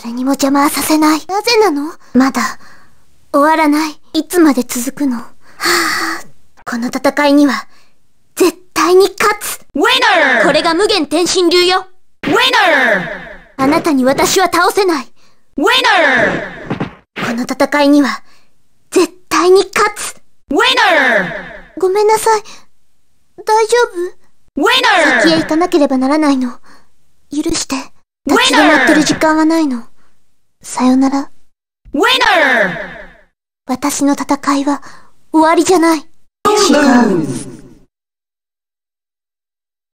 誰にも邪魔はさせない。なぜなのまだ、終わらない。いつまで続くのはぁ、あ、この戦いには、絶対に勝つウィナーこれが無限転身流よウィナーあなたに私は倒せないウィナーこの戦いには、絶対に勝つウィナーごめんなさい。大丈夫ウィナー先へ行かなければならないの。許して。決まってる時間はないの。さよなら。ウィナー私の戦いは終わりじゃない。う。